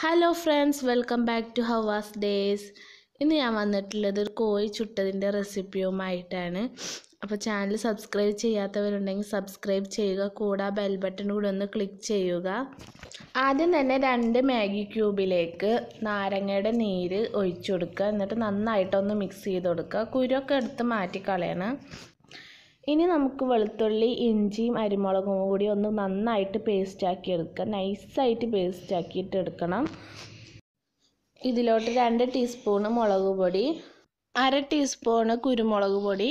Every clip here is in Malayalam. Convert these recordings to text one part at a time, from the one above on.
hello friends welcome back to Havas days ഇന്ന് ഞാൻ വന്നിട്ടുള്ളത് ഒരു കോഴി ചുട്ടതിൻ്റെ റെസിപ്പിയുമായിട്ടാണ് അപ്പോൾ ചാനൽ സബ്സ്ക്രൈബ് ചെയ്യാത്തവരുണ്ടെങ്കിൽ സബ്സ്ക്രൈബ് ചെയ്യുക കൂടെ ബെൽ ബട്ടൺ കൂടെ ഒന്ന് ക്ലിക്ക് ചെയ്യുക ആദ്യം തന്നെ രണ്ട് മാഗി ക്യൂബിലേക്ക് നാരങ്ങയുടെ നീര് ഒഴിച്ചു കൊടുക്കുക എന്നിട്ട് നന്നായിട്ടൊന്ന് മിക്സ് ചെയ്ത് കൊടുക്കുക കുരുവൊക്കെ എടുത്ത് മാറ്റിക്കളയണം ഇനി നമുക്ക് വെളുത്തുള്ളി ഇഞ്ചിയും അരിമുളകും കൂടി ഒന്ന് നന്നായിട്ട് പേസ്റ്റാക്കി എടുക്കാം നൈസായിട്ട് പേസ്റ്റാക്കിയിട്ട് എടുക്കണം ഇതിലോട്ട് രണ്ട് ടീസ്പൂണ് മുളക് പൊടി അര ടീസ്പൂണ് കുരുമുളക് പൊടി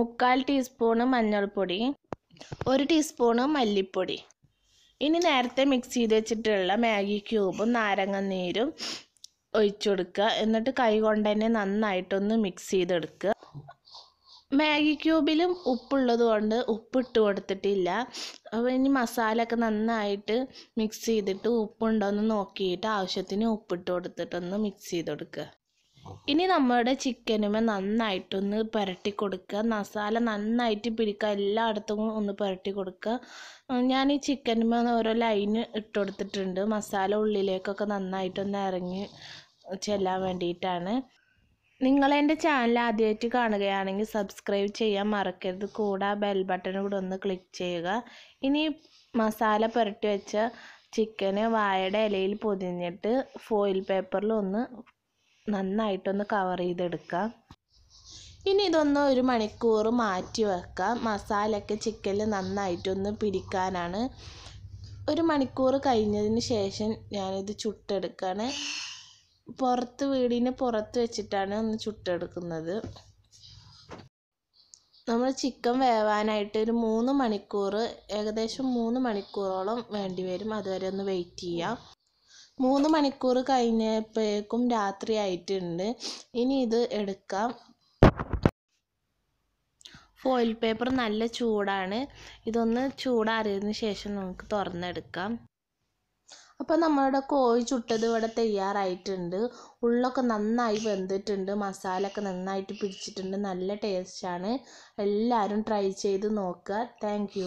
മുക്കാൽ ടീസ്പൂണ് മഞ്ഞൾപ്പൊടി ഒരു ടീസ്പൂണ് മല്ലിപ്പൊടി ഇനി നേരത്തെ മിക്സ് ചെയ്ത് വെച്ചിട്ടുള്ള മാഗി ക്യൂബും നാരങ്ങ നീരും ഒഴിച്ചു കൊടുക്കുക എന്നിട്ട് കൈ കൊണ്ട് തന്നെ നന്നായിട്ടൊന്ന് മിക്സ് ചെയ്തെടുക്കുക മാഗി ക്യൂബിലും ഉപ്പുള്ളത് കൊണ്ട് ഉപ്പിട്ട് കൊടുത്തിട്ടില്ല അപ്പോൾ ഇനി മസാല ഒക്കെ നന്നായിട്ട് മിക്സ് ചെയ്തിട്ട് എന്ന് നോക്കിയിട്ട് ആവശ്യത്തിന് ഉപ്പിട്ട് കൊടുത്തിട്ടൊന്ന് മിക്സ് ചെയ്ത് കൊടുക്കുക ഇനി നമ്മുടെ ചിക്കനുമ നന്നായിട്ടൊന്ന് പുരട്ടി കൊടുക്കുക മസാല നന്നായിട്ട് പിടിക്കുക എല്ലായിടത്തും ഒന്ന് പുരട്ടി കൊടുക്കുക ഞാൻ ഈ ചിക്കനുമ ഓരോ ലൈന് ഇട്ട് കൊടുത്തിട്ടുണ്ട് മസാല ഉള്ളിലേക്കൊക്കെ നന്നായിട്ടൊന്ന് ഇറങ്ങി ചെല്ലാൻ വേണ്ടിയിട്ടാണ് നിങ്ങൾ എൻ്റെ ചാനൽ ആദ്യമായിട്ട് കാണുകയാണെങ്കിൽ സബ്സ്ക്രൈബ് ചെയ്യാൻ മറക്കരുത് കൂടെ ബെൽ ബട്ടൺ കൂടെ ഒന്ന് ക്ലിക്ക് ചെയ്യുക ഇനി മസാല പുരട്ടി വെച്ച ചിക്കന് വാഴയുടെ ഇലയിൽ പൊതിഞ്ഞിട്ട് ഫോയിൽ പേപ്പറിൽ ഒന്ന് നന്നായിട്ടൊന്ന് കവർ ചെയ്തെടുക്കുക ഇനി ഇതൊന്ന് ഒരു മണിക്കൂർ മാറ്റി വെക്കാം മസാലയൊക്കെ ചിക്കനിൽ നന്നായിട്ടൊന്ന് പിടിക്കാനാണ് ഒരു മണിക്കൂർ കഴിഞ്ഞതിന് ശേഷം ഞാനിത് ചുട്ടെടുക്കുകയാണ് പുറത്ത് വീടിന് പുറത്ത് വെച്ചിട്ടാണ് ഒന്ന് ചുട്ടെടുക്കുന്നത് നമ്മൾ ചിക്കൻ വേവാനായിട്ട് ഒരു മൂന്ന് മണിക്കൂർ ഏകദേശം മൂന്ന് മണിക്കൂറോളം വേണ്ടി വരും അതുവരെ ഒന്ന് വെയിറ്റ് ചെയ്യാം മൂന്ന് മണിക്കൂർ കഴിഞ്ഞപ്പോഴേക്കും രാത്രി ആയിട്ടുണ്ട് ഇനി ഇത് എടുക്കാം ഫോയിൽ പേപ്പർ നല്ല ചൂടാണ് ഇതൊന്ന് ചൂടാറിയതിന് ശേഷം നമുക്ക് തുറന്നെടുക്കാം അപ്പോൾ നമ്മുടെ കോഴി ചുട്ടത് ഇവിടെ തയ്യാറായിട്ടുണ്ട് ഉള്ളൊക്കെ നന്നായി വെന്തിട്ടുണ്ട് മസാല ഒക്കെ നന്നായിട്ട് പിടിച്ചിട്ടുണ്ട് നല്ല ടേസ്റ്റാണ് എല്ലാവരും ട്രൈ ചെയ്ത് നോക്കുക താങ്ക്